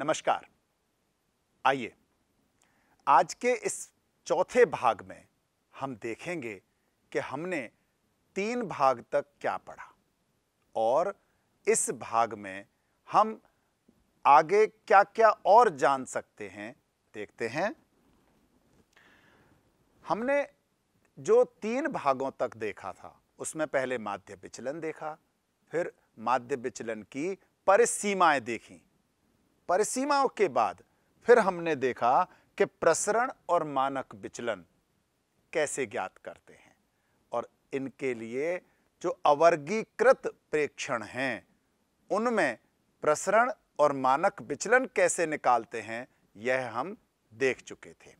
नमस्कार आइए आज के इस चौथे भाग में हम देखेंगे कि हमने तीन भाग तक क्या पढ़ा और इस भाग में हम आगे क्या क्या और जान सकते हैं देखते हैं हमने जो तीन भागों तक देखा था उसमें पहले माध्य विचलन देखा फिर माध्य विचलन की परिसीमाएं देखी परिसीमाओं के बाद फिर हमने देखा कि प्रसरण और मानक विचलन कैसे ज्ञात करते हैं और इनके लिए जो अवर्गीकृत प्रेक्षण हैं उनमें प्रसरण और मानक विचलन कैसे निकालते हैं यह हम देख चुके थे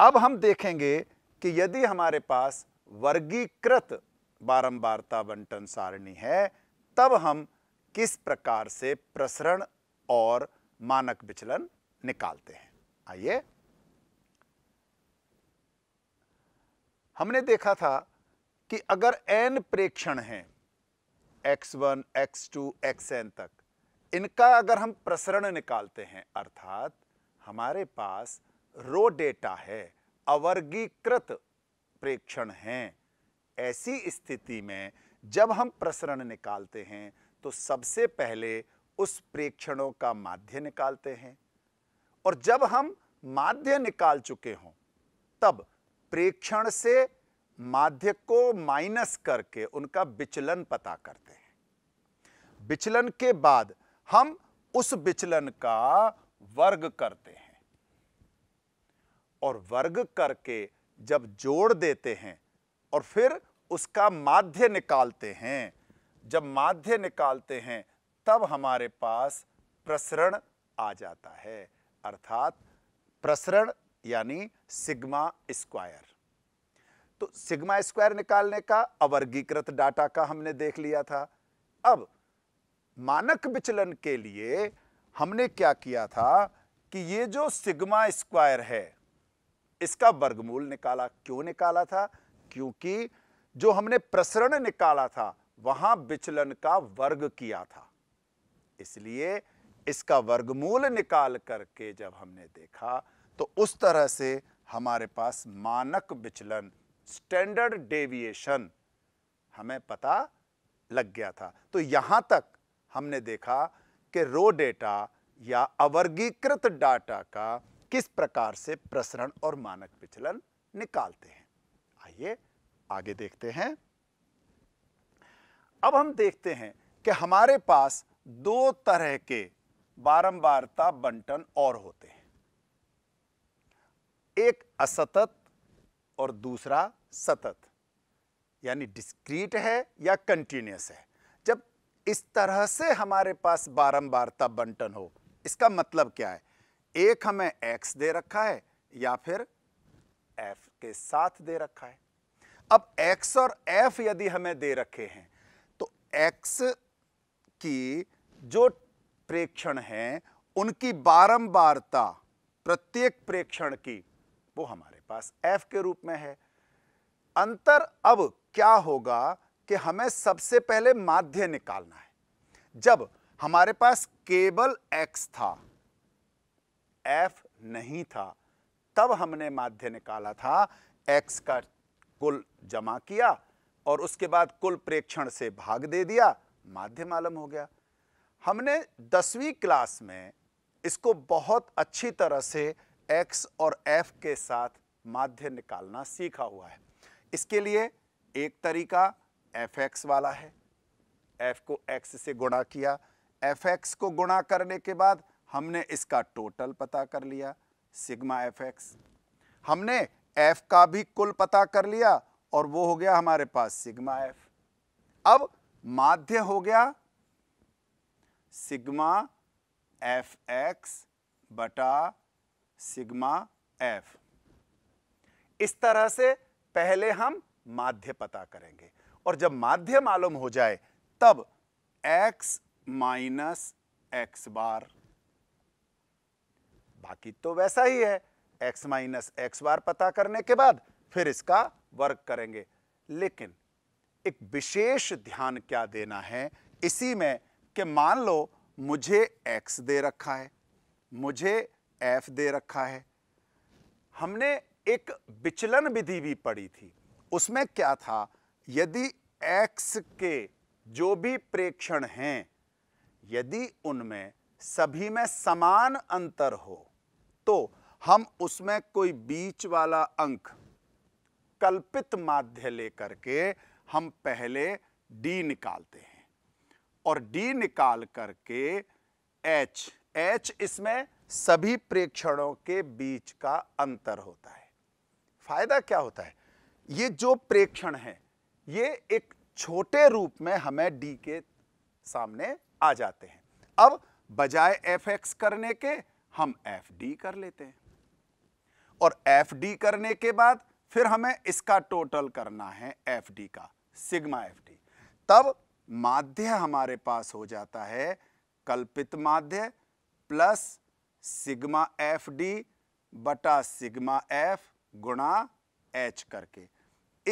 अब हम देखेंगे कि यदि हमारे पास वर्गीकृत बारंबारता बंटन सारणी है तब हम किस प्रकार से प्रसरण और मानक विचलन निकालते हैं आइए हमने देखा था कि अगर एन प्रेक्षण हैं x1, x2, xn तक इनका अगर हम प्रसरण निकालते हैं अर्थात हमारे पास रो डेटा है अवर्गीकृत प्रेक्षण हैं ऐसी स्थिति में जब हम प्रसरण निकालते हैं तो सबसे पहले उस प्रेक्षणों का माध्य निकालते हैं और जब हम माध्य निकाल चुके हों तब प्रेक्षण से माध्य को माइनस करके उनका विचलन पता करते हैं विचलन के बाद हम उस विचलन का वर्ग करते हैं और वर्ग करके जब जोड़ देते हैं और फिर उसका माध्य निकालते हैं जब माध्य निकालते हैं तब हमारे पास प्रसरण आ जाता है अर्थात प्रसरण यानी सिग्मा स्क्वायर तो सिग्मा स्क्वायर निकालने का अवर्गीकृत डाटा का हमने देख लिया था अब मानक विचलन के लिए हमने क्या किया था कि ये जो सिग्मा स्क्वायर है इसका वर्गमूल निकाला क्यों निकाला था क्योंकि जो हमने प्रसरण निकाला था वहां विचलन का वर्ग किया था इसलिए इसका वर्गमूल निकाल करके जब हमने देखा तो उस तरह से हमारे पास मानक विचलन स्टैंडर्ड डेविएशन हमें पता लग गया था तो यहां तक हमने देखा कि रो डेटा या अवर्गीकृत डाटा का किस प्रकार से प्रसरण और मानक विचलन निकालते हैं आइए आगे देखते हैं अब हम देखते हैं कि हमारे पास दो तरह के बारंबारता बंटन और होते हैं एक असतत और दूसरा सतत यानी डिस्क्रीट है या कंटिन्यूस है जब इस तरह से हमारे पास बारंबारता बंटन हो इसका मतलब क्या है एक हमें एक्स दे रखा है या फिर एफ के साथ दे रखा है अब एक्स और एफ यदि हमें दे रखे हैं तो एक्स की जो प्रेक्षण हैं उनकी बारंबारता प्रत्येक प्रेक्षण की वो हमारे पास एफ के रूप में है अंतर अब क्या होगा कि हमें सबसे पहले माध्य निकालना है जब हमारे पास केवल एक्स था एफ नहीं था तब हमने माध्य निकाला था एक्स का कुल जमा किया और उसके बाद कुल प्रेक्षण से भाग दे दिया माध्य मालूम हो गया हमने दसवीं क्लास में इसको बहुत अच्छी तरह से एक्स और एफ के साथ माध्य निकालना सीखा हुआ है इसके लिए एक तरीका एफ एक्स वाला है एफ को एक्स से गुणा किया एफ एक्स को गुणा करने के बाद हमने इसका टोटल पता कर लिया सिग्मा एफ एक्स हमने एफ का भी कुल पता कर लिया और वो हो गया हमारे पास सिग्मा एफ अब माध्य हो गया सिग्मा एफ एक्स बटा सिग्मा एफ इस तरह से पहले हम माध्य पता करेंगे और जब माध्य मालूम हो जाए तब x माइनस एक्स बार बाकी तो वैसा ही है x माइनस एक्स बार पता करने के बाद फिर इसका वर्क करेंगे लेकिन एक विशेष ध्यान क्या देना है इसी में कि मान लो मुझे x दे रखा है मुझे f दे रखा है हमने एक विचलन विधि भी पढ़ी थी उसमें क्या था यदि x के जो भी प्रेक्षण हैं यदि उनमें सभी में समान अंतर हो तो हम उसमें कोई बीच वाला अंक कल्पित माध्य लेकर के हम पहले डी निकालते हैं और डी निकाल करके एच एच इसमें सभी प्रेक्षणों के बीच का अंतर होता है फायदा क्या होता है ये जो प्रेक्षण है ये एक छोटे रूप में हमें डी के सामने आ जाते हैं अब बजाय एफ एक्स करने के हम एफ डी कर लेते हैं और एफ डी करने के बाद फिर हमें इसका टोटल करना है एफ डी का सिग्मा एफ डी तब माध्य हमारे पास हो जाता है कल्पित माध्य प्लस सिग्मा एफ डी बटा सिग्मा एफ गुणा एच करके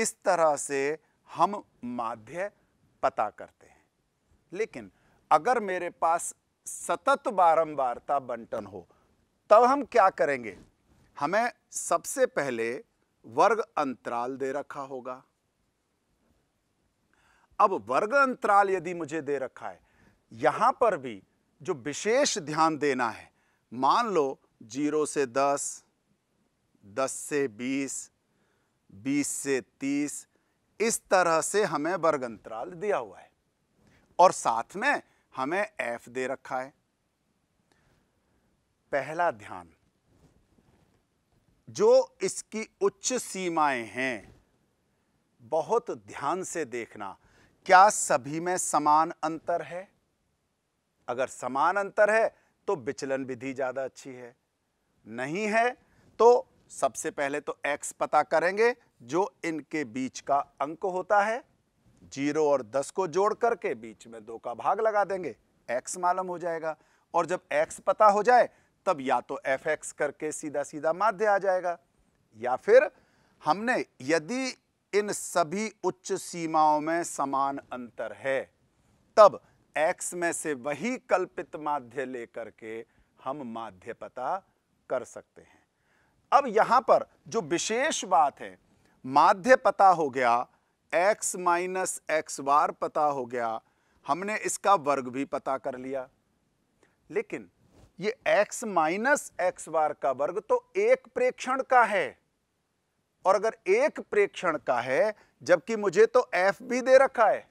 इस तरह से हम माध्य पता करते हैं लेकिन अगर मेरे पास सतत बारंबारता बंटन हो तब हम क्या करेंगे हमें सबसे पहले वर्ग अंतराल दे रखा होगा अब वर्ग अंतराल यदि मुझे दे रखा है यहां पर भी जो विशेष ध्यान देना है मान लो जीरो से दस दस से बीस बीस से तीस इस तरह से हमें वर्ग अंतराल दिया हुआ है और साथ में हमें एफ दे रखा है पहला ध्यान जो इसकी उच्च सीमाएं हैं बहुत ध्यान से देखना क्या सभी में समान अंतर है अगर समान अंतर है तो विचलन विधि ज़्यादा अच्छी है नहीं है तो सबसे पहले तो x पता करेंगे जो इनके बीच का अंक होता है जीरो और दस को जोड़ करके बीच में दो का भाग लगा देंगे x मालूम हो जाएगा और जब x पता हो जाए तब या तो एफ एक्स करके सीधा सीधा माध्य आ जाएगा या फिर हमने यदि इन सभी उच्च सीमाओं में समान अंतर है तब एक्स में से वही कल्पित माध्य लेकर के हम माध्य पता कर सकते हैं अब यहां पर जो विशेष बात है माध्य पता हो गया x माइनस एक्स बार पता हो गया हमने इसका वर्ग भी पता कर लिया लेकिन ये x माइनस एक्स बार का वर्ग तो एक प्रेक्षण का है और अगर एक प्रेक्षण का है जबकि मुझे तो एफ भी दे रखा है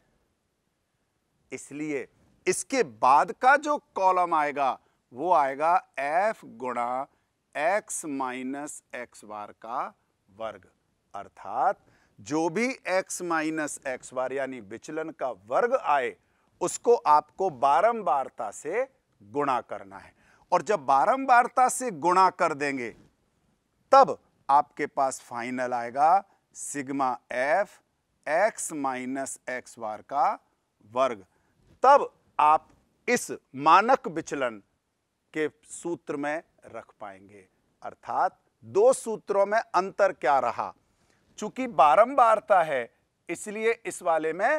इसलिए इसके बाद का जो कॉलम आएगा वो आएगा एफ गुणा एक्स माइनस एक्स बार का वर्ग अर्थात जो भी एक्स माइनस एक्स बार यानी विचलन का वर्ग आए उसको आपको बारंबारता से गुणा करना है और जब बारंबारता से गुणा कर देंगे तब आपके पास फाइनल आएगा sigma F X minus X bar का वर्ग तब आप इस मानक विचलन के सूत्र में रख पाएंगे अर्थात दो सूत्रों में अंतर क्या रहा चूंकि बारंबारता है इसलिए इस वाले में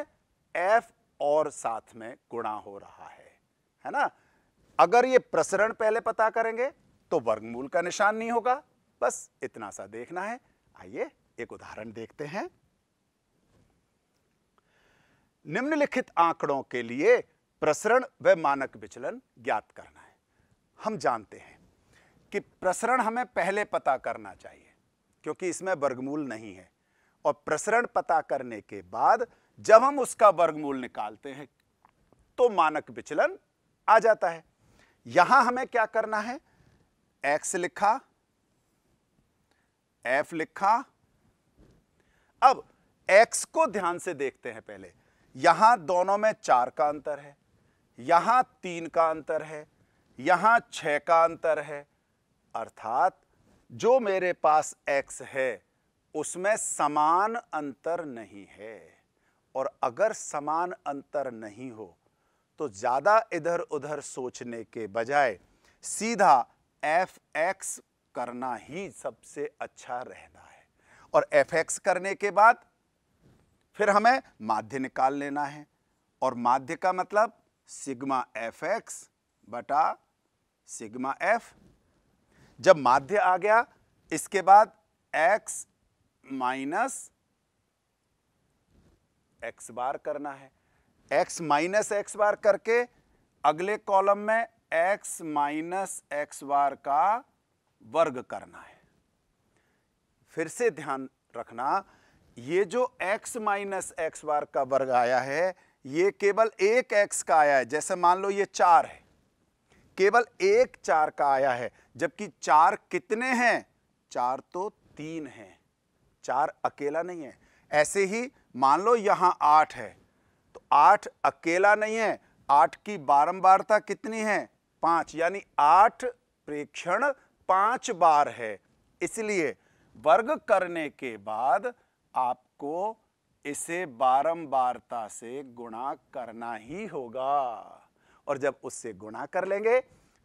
एफ और साथ में गुणा हो रहा है है ना अगर ये प्रसरण पहले पता करेंगे तो वर्गमूल का निशान नहीं होगा बस इतना सा देखना है आइए एक उदाहरण देखते हैं निम्नलिखित आंकड़ों के लिए प्रसरण व मानक विचलन ज्ञात करना है हम जानते हैं कि प्रसरण हमें पहले पता करना चाहिए क्योंकि इसमें वर्गमूल नहीं है और प्रसरण पता करने के बाद जब हम उसका वर्गमूल निकालते हैं तो मानक विचलन आ जाता है यहां हमें क्या करना है एक्स लिखा एफ लिखा अब एक्स को ध्यान से देखते हैं पहले यहां दोनों में चार का अंतर है यहां तीन का अंतर है यहां छह का अंतर है अर्थात जो मेरे पास एक्स है उसमें समान अंतर नहीं है और अगर समान अंतर नहीं हो तो ज़्यादा इधर उधर सोचने के बजाय सीधा एफ एक्स करना ही सबसे अच्छा रहना है और एफ करने के बाद फिर हमें माध्य निकाल लेना है और माध्य का मतलब सिग्मा एफ एक्स बटा सिग्मा एफ जब माध्य आ गया इसके बाद एक्स माइनस एक्स बार करना है एक्स माइनस एक्स बार करके अगले कॉलम में एक्स माइनस एक्स बार का वर्ग करना है फिर से ध्यान रखना ये जो x माइनस एक्स बार का वर्ग आया है ये केवल एक x का आया है जैसे मान लो ये चार है केवल एक चार का आया है जबकि चार कितने हैं चार तो तीन हैं चार अकेला नहीं है ऐसे ही मान लो यहां आठ है तो आठ अकेला नहीं है आठ की बारंबारता कितनी है पांच यानी आठ प्रेक्षण पांच बार है इसलिए वर्ग करने के बाद आपको इसे बारंबारता से गुणा करना ही होगा और जब उससे गुणा कर लेंगे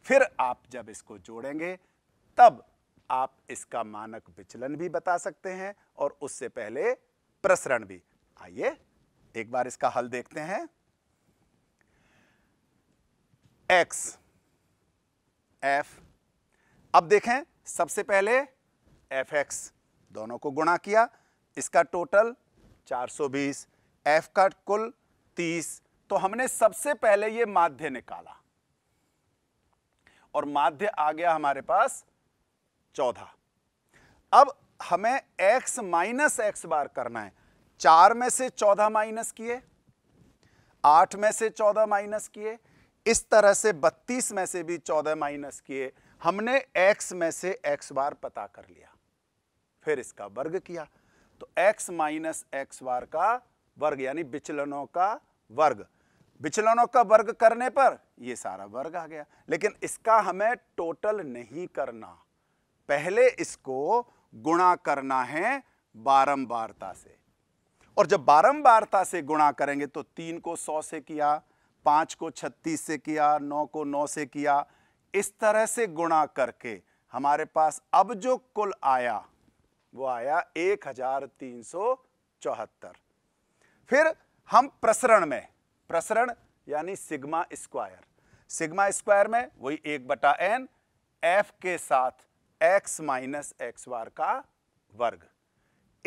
फिर आप जब इसको जोड़ेंगे तब आप इसका मानक विचलन भी बता सकते हैं और उससे पहले प्रसरण भी आइए एक बार इसका हल देखते हैं x f अब देखें सबसे पहले एफ एक्स दोनों को गुणा किया इसका टोटल 420 एफ का कुल 30 तो हमने सबसे पहले ये माध्य निकाला और माध्य आ गया हमारे पास 14 अब हमें x माइनस एक्स बार करना है चार में से 14 माइनस किए आठ में से 14 माइनस किए इस तरह से 32 में से भी 14 माइनस किए हमने x में से x बार पता कर लिया फिर इसका वर्ग किया तो x माइनस एक्स बार का वर्ग यानी विचलनों का वर्ग विचलनों का वर्ग करने पर ये सारा वर्ग आ गया लेकिन इसका हमें टोटल नहीं करना पहले इसको गुणा करना है बारंबारता से और जब बारंबारता से गुणा करेंगे तो तीन को सौ से किया पांच को छत्तीस से किया नौ को नौ से किया इस तरह से गुणा करके हमारे पास अब जो कुल आया वो आया एक हजार तीन सौ चौहत्तर फिर हम प्रसरण में प्रसरण यानी सिग्मा स्क्वायर सिग्मा स्क्वायर में वही एक बटा एन एफ के साथ एक्स माइनस एक्स वार का वर्ग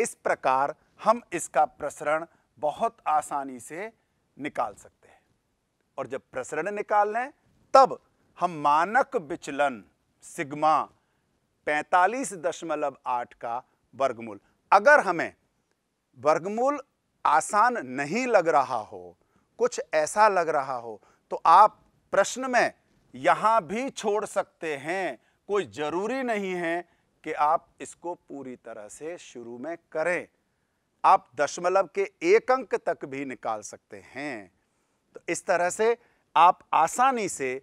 इस प्रकार हम इसका प्रसरण बहुत आसानी से निकाल सकते हैं और जब प्रसरण निकाल लें तब हम मानक विचलन सिग्मा पैंतालीस दशमलव आठ का वर्गमूल अगर हमें वर्गमूल आसान नहीं लग रहा हो कुछ ऐसा लग रहा हो तो आप प्रश्न में यहां भी छोड़ सकते हैं कोई ज़रूरी नहीं है कि आप इसको पूरी तरह से शुरू में करें आप दशमलव के एक अंक तक भी निकाल सकते हैं तो इस तरह से आप आसानी से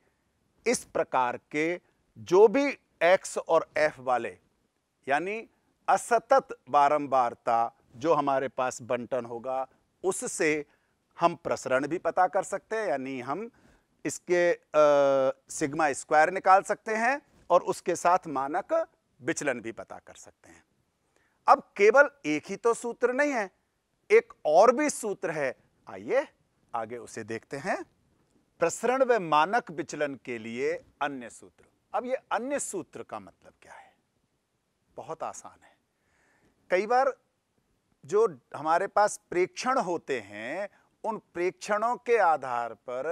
इस प्रकार के जो भी एक्स और एफ वाले यानी असतत बारंबारता जो हमारे पास बंटन होगा उससे हम प्रसरण भी पता कर सकते हैं यानी हम इसके आ, सिग्मा स्क्वायर निकाल सकते हैं और उसके साथ मानक विचलन भी पता कर सकते हैं अब केवल एक ही तो सूत्र नहीं है एक और भी सूत्र है आइए आगे उसे देखते हैं प्रसरण व मानक विचलन के लिए अन्य सूत्र अब ये अन्य सूत्र का मतलब क्या है बहुत आसान है कई बार जो हमारे पास प्रेक्षण होते हैं उन प्रेक्षणों के आधार पर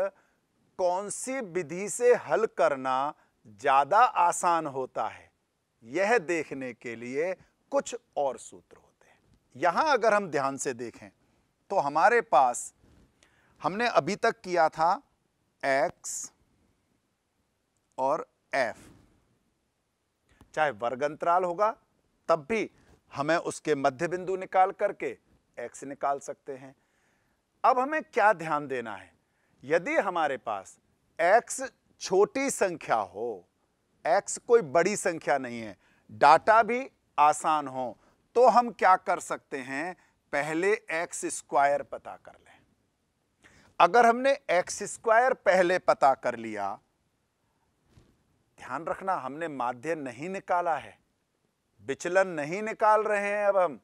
कौन सी विधि से हल करना ज़्यादा आसान होता है यह देखने के लिए कुछ और सूत्र होते हैं यहां अगर हम ध्यान से देखें तो हमारे पास हमने अभी तक किया था एक्स और एफ चाहे वर्ग अंतराल होगा तब भी हमें उसके मध्य बिंदु निकाल करके एक्स निकाल सकते हैं अब हमें क्या ध्यान देना है यदि हमारे पास एक्स छोटी संख्या हो एक्स कोई बड़ी संख्या नहीं है डाटा भी आसान हो तो हम क्या कर सकते हैं पहले एक्स स्क्वायर पता कर लें अगर हमने एक्स स्क्वायर पहले पता कर लिया ध्यान रखना हमने माध्य नहीं निकाला है विचलन नहीं निकाल रहे हैं अब हम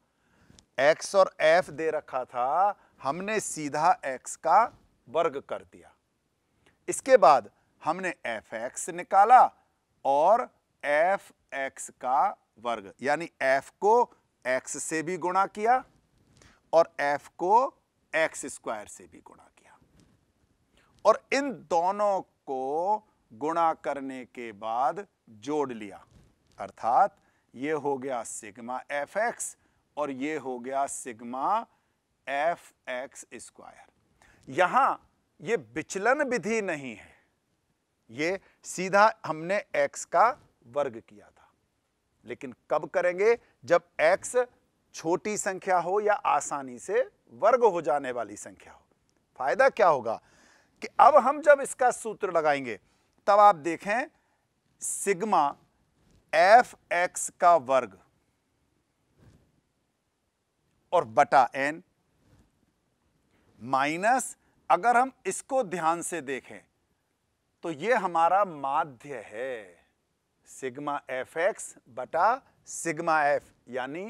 x और f दे रखा था हमने सीधा x का वर्ग कर दिया इसके बाद हमने एफ एक्स निकाला और एफ एक्स का वर्ग यानी एफ को एक्स से भी गुणा किया और एफ को एक्स स्क्वायर से भी गुणा किया और इन दोनों को गुणा करने के बाद जोड़ लिया अर्थात ये हो गया सिग्मा एफ एक्स और ये हो गया सिग्मा एफ एक्स स्क्वायर यहां ये विचलन विधि नहीं है ये सीधा हमने x का वर्ग किया था लेकिन कब करेंगे जब x छोटी संख्या हो या आसानी से वर्ग हो जाने वाली संख्या हो फायदा क्या होगा कि अब हम जब इसका सूत्र लगाएंगे तब आप देखें सिग्मा एफ एक्स का वर्ग और बटा एन माइनस अगर हम इसको ध्यान से देखें तो ये हमारा माध्य है सिग्मा एफ एक्स बटा सिग्मा एफ यानी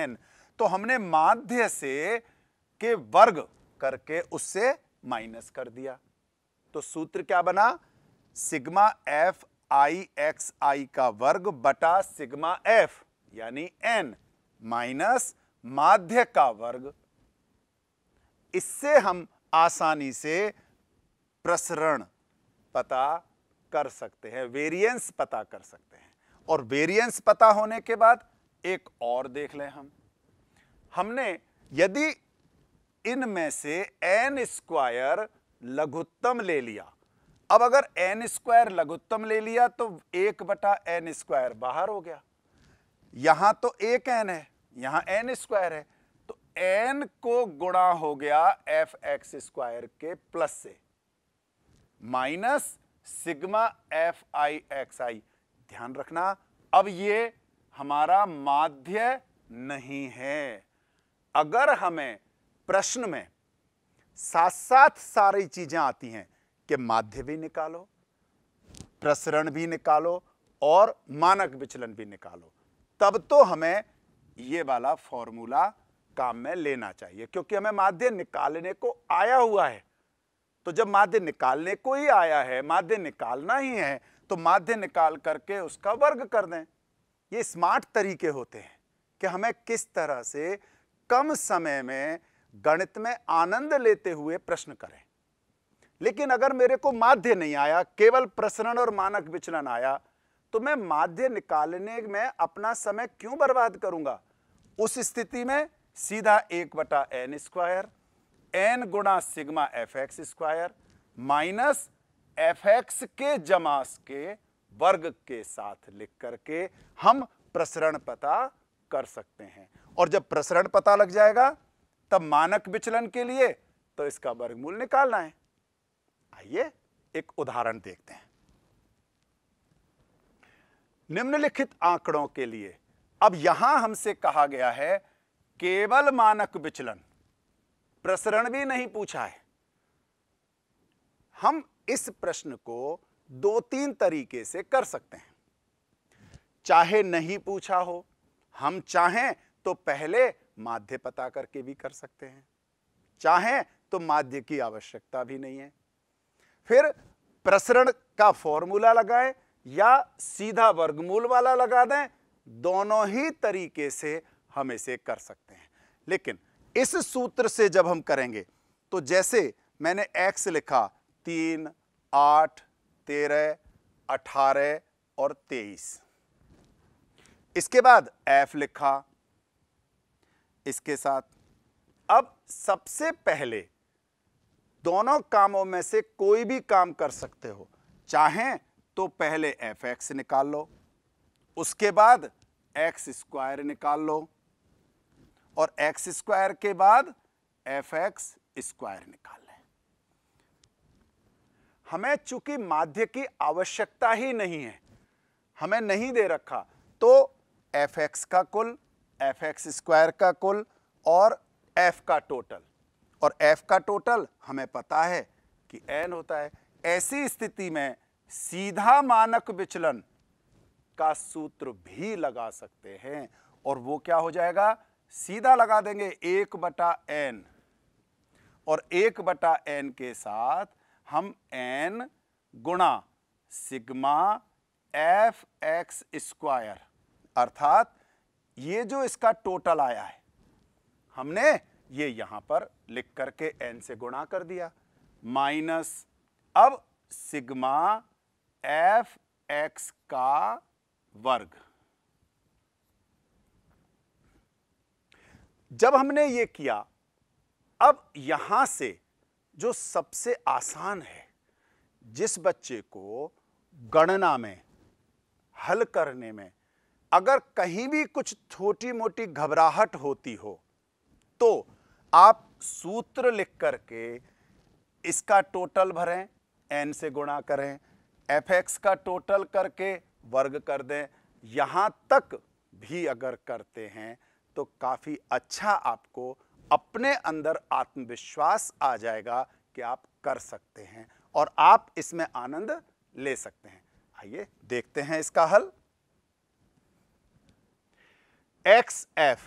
एन तो हमने माध्य से के वर्ग करके उससे माइनस कर दिया तो सूत्र क्या बना sigma F I X I का वर्ग बटा सिग्मा एफ यानी एन माइनस माध्य का वर्ग इससे हम आसानी से प्रसरण पता कर सकते हैं वेरिएंस पता कर सकते हैं और वेरिएंस पता होने के बाद एक और देख लें हम हमने यदि इनमें से एन स्क्वायर लघुत्तम ले लिया अब अगर एन स्क्वायर लघुत्तम ले लिया तो एक बटा एन स्क्वायर बाहर हो गया यहां तो एक एन है यहां एन स्क्वायर है तो एन को गुणा हो गया एफ एक्स स्क्वायर के प्लस से minus sigma F I X I ध्यान रखना अब ये हमारा माध्य नहीं है अगर हमें प्रश्न में साथ साथ सारी चीज़ें आती हैं कि माध्य भी निकालो प्रसरण भी निकालो और मानक विचलन भी निकालो तब तो हमें ये वाला फॉर्मूला काम में लेना चाहिए क्योंकि हमें माध्य निकालने को आया हुआ है तो जब माध्य निकालने को ही आया है माध्य निकालना ही है तो माध्य निकाल करके उसका वर्ग कर दें ये स्मार्ट तरीके होते हैं कि हमें किस तरह से कम समय में गणित में आनंद लेते हुए प्रश्न करें लेकिन अगर मेरे को माध्य नहीं आया केवल प्रसरण और मानक विचलन आया तो मैं माध्य निकालने में अपना समय क्यों बर्बाद करूंगा उस स्थिति में सीधा एक बटा एन स्क्वायर एन गुणा sigma F X square minus F X के जमास के वर्ग के साथ लिख करके हम प्रसरण पता कर सकते हैं और जब प्रसरण पता लग जाएगा तब मानक विचलन के लिए तो इसका वर्गमूल निकालना है आइए एक उदाहरण देखते हैं निम्नलिखित आंकड़ों के लिए अब यहां हमसे कहा गया है केवल मानक विचलन प्रसरण भी नहीं पूछा है हम इस प्रश्न को दो तीन तरीके से कर सकते हैं चाहे नहीं पूछा हो हम चाहें तो पहले माध्य पता करके भी कर सकते हैं चाहें तो माध्य की आवश्यकता भी नहीं है फिर प्रसरण का फॉर्मूला लगाए या सीधा वर्गमूल वाला लगा दें दोनों ही तरीके से हम इसे कर सकते हैं लेकिन इस सूत्र से जब हम करेंगे तो जैसे मैंने x लिखा तीन आठ तेरह अठारह और तेईस इसके बाद f लिखा इसके साथ अब सबसे पहले दोनों कामों में से कोई भी काम कर सकते हो चाहें तो पहले एफ एक्स निकाल लो उसके बाद एक्स स्क्वायर निकाल लो और एक्स स्क्वायर के बाद एफ एक्स स्क्वायर निकाल लें हमें चूंकि माध्य की आवश्यकता ही नहीं है हमें नहीं दे रखा तो एफ एक्स का कुल एफ एक्स स्क्वायर का कुल और एफ का टोटल और एफ का टोटल हमें पता है कि एन होता है ऐसी स्थिति में सीधा मानक विचलन का सूत्र भी लगा सकते हैं और वो क्या हो जाएगा सीधा लगा देंगे एक बटा एन और एक बटा एन के साथ हम एन गुणा सिग्मा एफ एक्स स्क्वायर अर्थात ये जो इसका टोटल आया है हमने ये यहां पर लिख करके एन से गुणा कर दिया माइनस अब सिग्मा एफ एक्स का वर्ग जब हमने ये किया अब यहां से जो सबसे आसान है जिस बच्चे को गणना में हल करने में अगर कहीं भी कुछ छोटी मोटी घबराहट होती हो तो आप सूत्र लिख करके इसका टोटल भरें एन से गुणा करें एफ एक्स का टोटल करके वर्ग कर दें यहाँ तक भी अगर करते हैं तो काफ़ी अच्छा आपको अपने अंदर आत्मविश्वास आ जाएगा कि आप कर सकते हैं और आप इसमें आनंद ले सकते हैं आइए देखते हैं इसका हल एक्स एफ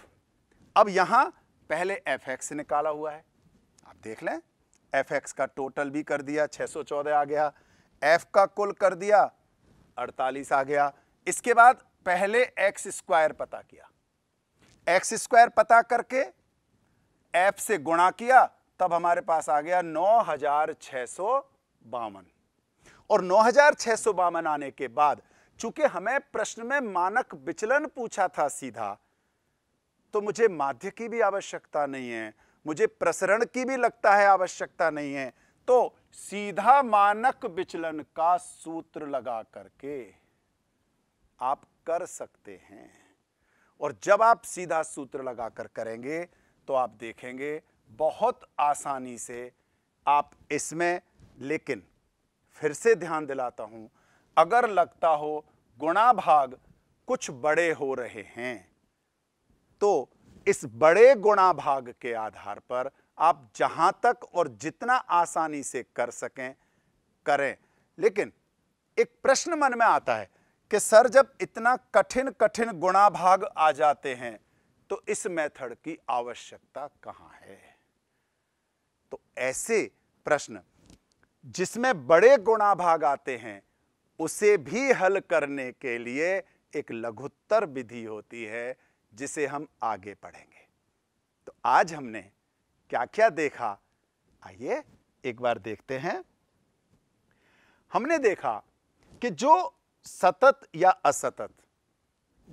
अब यहां पहले एफ एक्स निकाला हुआ है आप देख लें एफ एक्स का टोटल भी कर दिया 614 आ गया एफ का कुल कर दिया 48 आ गया इसके बाद पहले एक्स स्क्वायर पता किया एक्स स्क्वायर पता करके एफ से गुणा किया तब हमारे पास आ गया नौ हजार छ सौ बावन और नौ हजार छ सौ बावन आने के बाद चूंकि हमें प्रश्न में मानक विचलन पूछा था सीधा तो मुझे माध्य की भी आवश्यकता नहीं है मुझे प्रसरण की भी लगता है आवश्यकता नहीं है तो सीधा मानक विचलन का सूत्र लगा करके आप कर सकते हैं और जब आप सीधा सूत्र लगाकर करेंगे तो आप देखेंगे बहुत आसानी से आप इसमें लेकिन फिर से ध्यान दिलाता हूं अगर लगता हो गुणा भाग कुछ बड़े हो रहे हैं तो इस बड़े गुणा भाग के आधार पर आप जहां तक और जितना आसानी से कर सकें करें लेकिन एक प्रश्न मन में आता है कि सर जब इतना कठिन कठिन गुणा भाग आ जाते हैं तो इस मेथड की आवश्यकता कहां है तो ऐसे प्रश्न जिसमें बड़े गुणा भाग आते हैं उसे भी हल करने के लिए एक लघुत्तर विधि होती है जिसे हम आगे पढ़ेंगे तो आज हमने क्या क्या देखा आइए एक बार देखते हैं हमने देखा कि जो सतत या असतत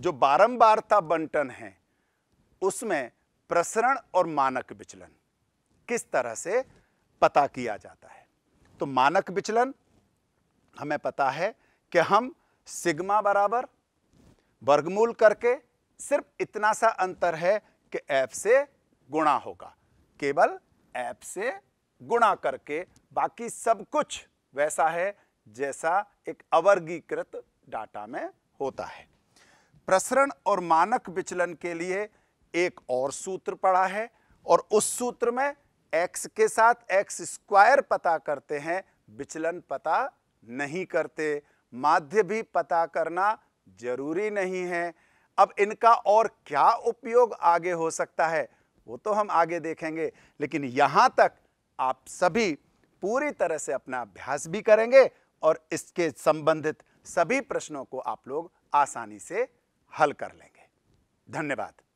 जो बारंबारता बंटन है उसमें प्रसरण और मानक विचलन किस तरह से पता किया जाता है तो मानक विचलन हमें पता है कि हम सिग्मा बराबर वर्गमूल करके सिर्फ इतना सा अंतर है कि ऐप से गुणा होगा केवल ऐप से गुणा करके बाकी सब कुछ वैसा है जैसा एक अवर्गीकृत डाटा में होता है प्रसरण और मानक विचलन के लिए एक और सूत्र पड़ा है और उस सूत्र में x के साथ एक्स स्क्वायर पता करते हैं विचलन पता नहीं करते माध्य भी पता करना जरूरी नहीं है अब इनका और क्या उपयोग आगे हो सकता है वो तो हम आगे देखेंगे लेकिन यहां तक आप सभी पूरी तरह से अपना अभ्यास भी करेंगे और इसके संबंधित सभी प्रश्नों को आप लोग आसानी से हल कर लेंगे धन्यवाद